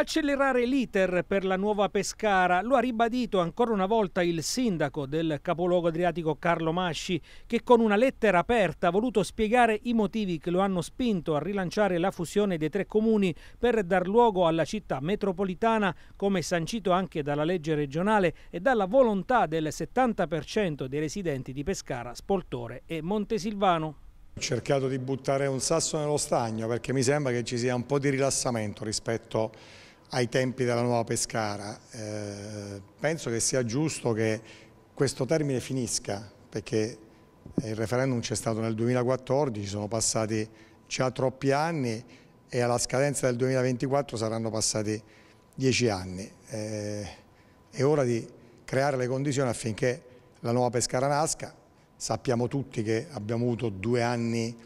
accelerare l'iter per la nuova Pescara. Lo ha ribadito ancora una volta il sindaco del capoluogo adriatico Carlo Masci, che con una lettera aperta ha voluto spiegare i motivi che lo hanno spinto a rilanciare la fusione dei tre comuni per dar luogo alla città metropolitana, come sancito anche dalla legge regionale e dalla volontà del 70% dei residenti di Pescara, Spoltore e Montesilvano. Ho cercato di buttare un sasso nello stagno perché mi sembra che ci sia un po' di rilassamento rispetto ai tempi della nuova Pescara. Eh, penso che sia giusto che questo termine finisca, perché il referendum c'è stato nel 2014, sono passati già troppi anni e alla scadenza del 2024 saranno passati dieci anni. Eh, è ora di creare le condizioni affinché la nuova Pescara nasca. Sappiamo tutti che abbiamo avuto due anni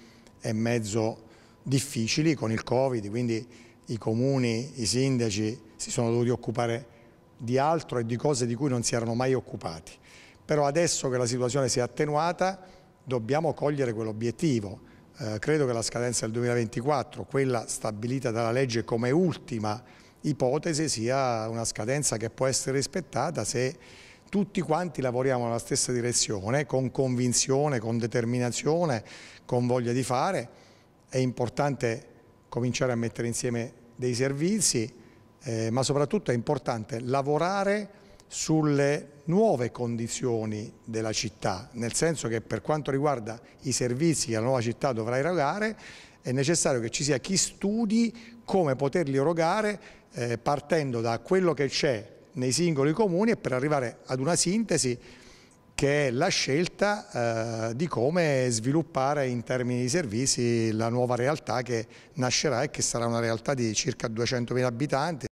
e mezzo difficili con il Covid, quindi i comuni, i sindaci si sono dovuti occupare di altro e di cose di cui non si erano mai occupati. Però adesso che la situazione si è attenuata dobbiamo cogliere quell'obiettivo. Eh, credo che la scadenza del 2024, quella stabilita dalla legge come ultima ipotesi, sia una scadenza che può essere rispettata se tutti quanti lavoriamo nella stessa direzione, con convinzione, con determinazione, con voglia di fare. È importante cominciare a mettere insieme dei servizi, eh, ma soprattutto è importante lavorare sulle nuove condizioni della città, nel senso che per quanto riguarda i servizi che la nuova città dovrà erogare, è necessario che ci sia chi studi come poterli erogare eh, partendo da quello che c'è nei singoli comuni e per arrivare ad una sintesi che è la scelta eh, di come sviluppare in termini di servizi la nuova realtà che nascerà e che sarà una realtà di circa 200.000 abitanti.